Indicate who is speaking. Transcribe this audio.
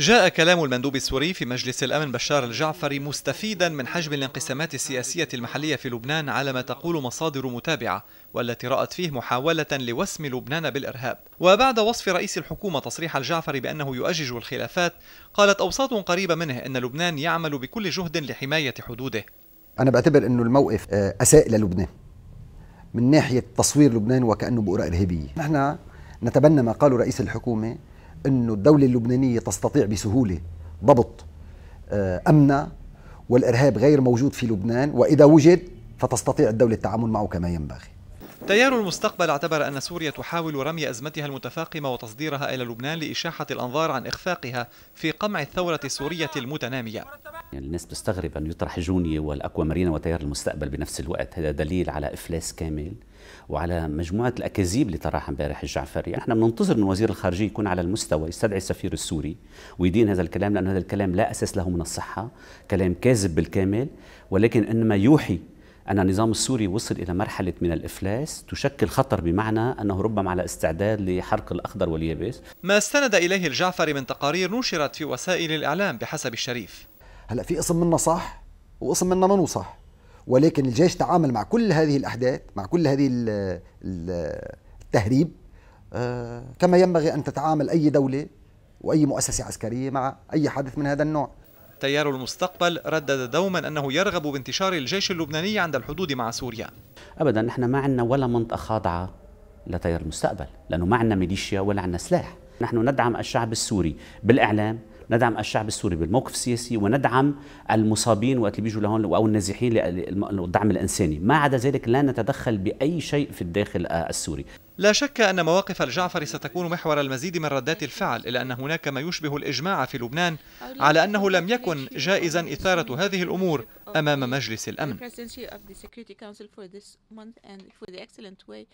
Speaker 1: جاء كلام المندوب السوري في مجلس الأمن بشار الجعفري مستفيدا من حجم الانقسامات السياسية المحلية في لبنان على ما تقول مصادر متابعة والتي رأت فيه محاولة لوسم لبنان بالإرهاب وبعد وصف رئيس الحكومة تصريح الجعفري بأنه يؤجج الخلافات قالت أوساط قريبة منه أن لبنان يعمل بكل جهد لحماية حدوده
Speaker 2: أنا بعتبر أنه الموقف آه، أساء للبنان من ناحية تصوير لبنان وكأنه بؤرة إرهابية نحن نتبنى ما قاله رئيس الحكومة انه الدوله اللبنانيه تستطيع بسهوله ضبط آه، امنا والارهاب غير موجود في لبنان واذا وجد فتستطيع الدوله التعامل معه كما ينبغي
Speaker 1: تيار المستقبل اعتبر أن سوريا تحاول رمي أزمتها المتفاقمة وتصديرها إلى لبنان لإشاحة الأنظار عن إخفاقها في قمع الثورة السورية المتنامية
Speaker 3: يعني الناس بتستغرب أن يطرح جونية والأكوا مارينا وتيار المستقبل بنفس الوقت هذا دليل على إفلاس كامل وعلى مجموعة الأكاذيب اللي طرحها امبارح الجعفري احنا بننتظر من وزير الخارجية يكون على المستوى يستدعي السفير السوري ويدين هذا الكلام لأن هذا الكلام لا أساس له من الصحة كلام كاذب بالكامل ولكن إنما يوحي أن النظام السوري وصل إلى مرحلة من الإفلاس تشكل خطر بمعنى أنه ربما على استعداد لحرق الأخضر واليابس
Speaker 1: ما استند إليه الجعفري من تقارير نشرت في وسائل الإعلام بحسب الشريف
Speaker 3: هلا
Speaker 2: في قسم منا صح وقسم منا منو صح ولكن الجيش تعامل مع كل هذه الاحداث مع كل هذه التهريب آه، كما ينبغي ان تتعامل اي دوله واي
Speaker 3: مؤسسه عسكريه مع
Speaker 2: اي حدث من هذا النوع
Speaker 1: تيار المستقبل ردد دوما انه يرغب بانتشار الجيش اللبناني عند الحدود مع سوريا
Speaker 3: ابدا نحن ما عندنا ولا منطقه خاضعه لتيار المستقبل لانه ما عندنا ميليشيا ولا عندنا سلاح نحن ندعم الشعب السوري بالاعلام ندعم الشعب السوري بالموقف السياسي وندعم المصابين وقت اللي بيجوا لهون او النازحين للدعم الانساني ما عدا ذلك لا نتدخل باي شيء في الداخل آه، السوري
Speaker 1: لا شك أن مواقف الجعفري ستكون محور المزيد من ردات الفعل إلا أن هناك ما يشبه الإجماع في لبنان على أنه لم يكن جائزا إثارة هذه الأمور أمام مجلس
Speaker 3: الأمن